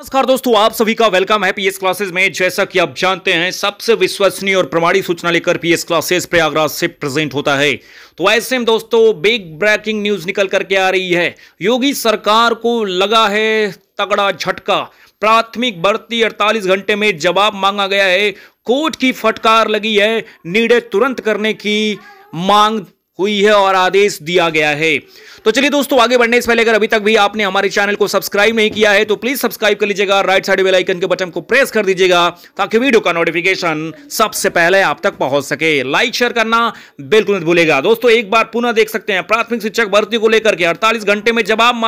नमस्कार दोस्तों आप सभी का वेलकम है पीएस क्लासेस में जैसा कि आप जानते हैं सबसे विश्वसनीय और प्रमाणिक सूचना लेकर पीएस क्लासेस प्रयागराज से प्रेजेंट होता है तो ऐसे में दोस्तों बिग ब्रेकिंग न्यूज निकल करके आ रही है योगी सरकार को लगा है तगड़ा झटका प्राथमिक भर्ती 48 घंटे में जवाब मांगा गया है कोर्ट की फटकार लगी है निर्णय तुरंत करने की मांग हुई है और आदेश दिया गया है तो चलिए दोस्तों आगे बढ़ने से पहले अगर अभी तक भी आपने हमारे चैनल को सब्सक्राइब नहीं किया है तो प्लीज सब्सक्राइब कर लीजिएगा राइट साइड बेल आइकन के बटन को प्रेस कर दीजिएगा ताकि वीडियो का नोटिफिकेशन सबसे पहले आप तक पहुंच सके लाइक शेयर करना बिल्कुल नहीं भूलेगा दोस्तों एक बार पुनः देख सकते हैं प्राथमिक शिक्षक भर्ती को लेकर के अड़तालीस घंटे में जवाब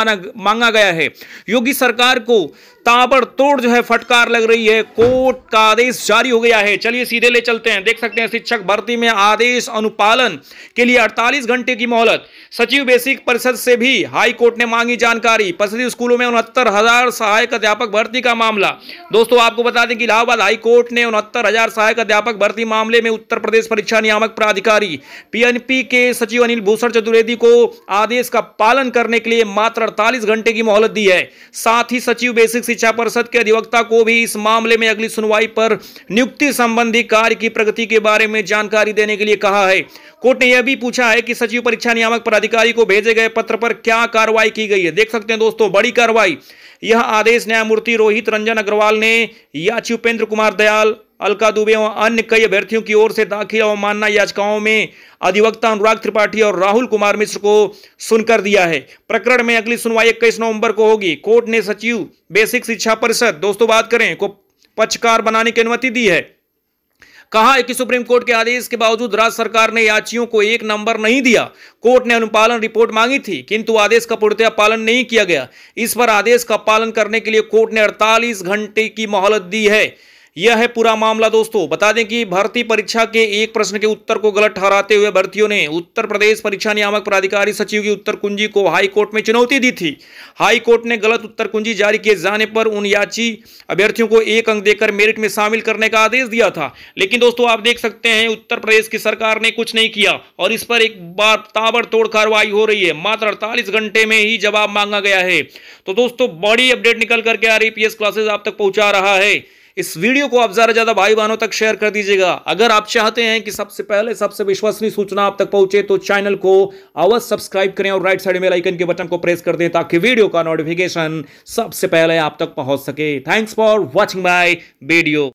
मांगा गया है योगी सरकार को ताबड़तोड़ जो है फटकार लग रही है कोर्ट का आदेश जारी हो गया है चलिए सीधे ले चलते हैं देख सकते हैं शिक्षक भर्ती में आदेश अनुपालन के लिए 48 घंटे की मोहलत सचिव बेसिक परिषद से भी हाई कोर्ट ने मांगी जानकारी परिषदीय स्कूलों में उनहत्तर हजार सहायक अध्यापक भर्ती का मामला दोस्तों आपको बता दें कि इलाहाबाद हाईकोर्ट ने उनहत्तर हजार सहायक अध्यापक भर्ती मामले में उत्तर प्रदेश परीक्षा नियामक प्राधिकारी पीएनपी के सचिव अनिल भूषण चतुर्वेदी को आदेश का पालन करने के लिए मात्र अड़तालीस घंटे की मोहलत दी है साथ ही सचिव बेसिक शिक्षा परिषद के अधिवक्ता को भी इस मामले में अगली सुनवाई पर नियुक्ति संबंधी कार्य की प्रगति के बारे में जानकारी देने के लिए कहा है कोर्ट ने यह भी पूछा है कि सचिव परीक्षा नियामक पदाधिकारी को भेजे गए पत्र पर क्या कार्रवाई की गई है देख सकते हैं दोस्तों बड़ी कार्रवाई यह आदेश न्यायमूर्ति रोहित रंजन अग्रवाल ने या उपेंद्र कुमार दयाल अलका दुबे और अन्य कई अभ्यर्थियों की ओर से दाखिल अवमानना याचिकाओं में अधिवक्ता अनुराग त्रिपाठी और राहुल कुमार मिश्र को सुनकर दिया है प्रकरण में अगली सुनवाई इक्कीस नवंबर को होगी कोर्ट ने सचिव बेसिक शिक्षा परिषद दोस्तों बात करें को पक्षकार बनाने की अनुमति दी है कहा है कि सुप्रीम कोर्ट के आदेश के बावजूद राज्य सरकार ने याचियों को एक नंबर नहीं दिया कोर्ट ने अनुपालन रिपोर्ट मांगी थी किंतु आदेश का पूर्णतया पालन नहीं किया गया इस पर आदेश का पालन करने के लिए कोर्ट ने अड़तालीस घंटे की मोहलत दी है यह है पूरा मामला दोस्तों बता दें कि भर्ती परीक्षा के एक प्रश्न के उत्तर को गलत ठहराते हुए भर्तियों ने उत्तर प्रदेश परीक्षा नियामक प्राधिकारी सचिव की उत्तर कुंजी को हाईकोर्ट में चुनौती दी थी हाईकोर्ट ने गलत उत्तर कुंजी जारी किए जाने पर उन याची अभ्यर्थियों को एक अंक देकर मेरिट में शामिल करने का आदेश दिया था लेकिन दोस्तों आप देख सकते हैं उत्तर प्रदेश की सरकार ने कुछ नहीं किया और इस पर एक बार ताबड़तोड़ कार्रवाई हो रही है मात्र अड़तालीस घंटे में ही जवाब मांगा गया है तो दोस्तों बड़ी अपडेट निकल करके आर क्लासेस आप तक पहुंचा रहा है इस वीडियो को आप ज़्यादा ज़्यादा भाई बहनों तक शेयर कर दीजिएगा अगर आप चाहते हैं कि सबसे पहले सबसे विश्वसनीय सूचना आप तक पहुंचे तो चैनल को अवश्य सब्सक्राइब करें और राइट साइड में लाइकन के बटन को प्रेस कर दें ताकि वीडियो का नोटिफिकेशन सबसे पहले आप तक पहुंच सके thanks for watching my video